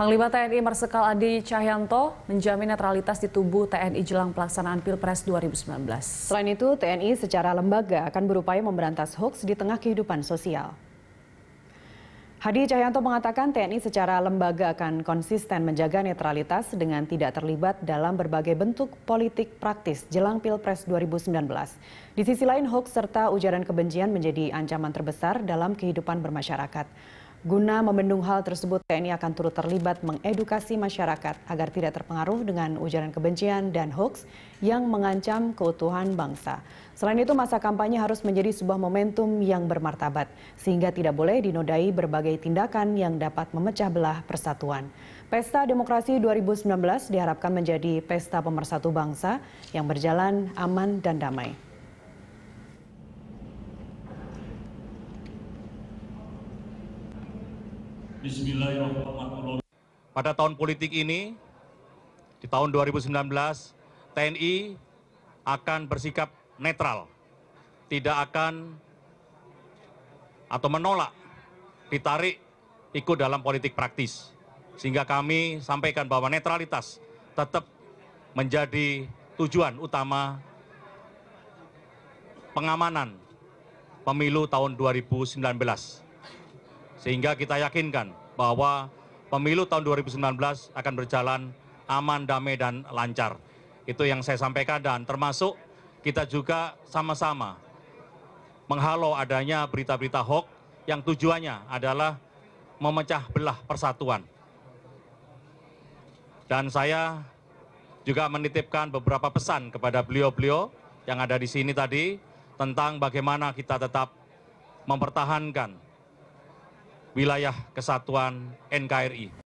Panglima TNI Marsikal Adi Cahyanto menjamin netralitas di tubuh TNI jelang pelaksanaan Pilpres 2019. Selain itu, TNI secara lembaga akan berupaya memberantas hoax di tengah kehidupan sosial. Hadi Cahyanto mengatakan TNI secara lembaga akan konsisten menjaga netralitas dengan tidak terlibat dalam berbagai bentuk politik praktis jelang Pilpres 2019. Di sisi lain, hoax serta ujaran kebencian menjadi ancaman terbesar dalam kehidupan bermasyarakat. Guna membendung hal tersebut, TNI akan turut terlibat mengedukasi masyarakat agar tidak terpengaruh dengan ujaran kebencian dan hoax yang mengancam keutuhan bangsa. Selain itu, masa kampanye harus menjadi sebuah momentum yang bermartabat, sehingga tidak boleh dinodai berbagai tindakan yang dapat memecah belah persatuan. Pesta Demokrasi 2019 diharapkan menjadi pesta pemersatu bangsa yang berjalan aman dan damai. Pada tahun politik ini, di tahun 2019, TNI akan bersikap netral, tidak akan atau menolak ditarik ikut dalam politik praktis. Sehingga kami sampaikan bahwa netralitas tetap menjadi tujuan utama pengamanan pemilu tahun 2019. Sehingga kita yakinkan bahwa pemilu tahun 2019 akan berjalan aman, damai, dan lancar. Itu yang saya sampaikan dan termasuk kita juga sama-sama menghalau adanya berita-berita hoax yang tujuannya adalah memecah belah persatuan. Dan saya juga menitipkan beberapa pesan kepada beliau-beliau yang ada di sini tadi tentang bagaimana kita tetap mempertahankan wilayah kesatuan nkri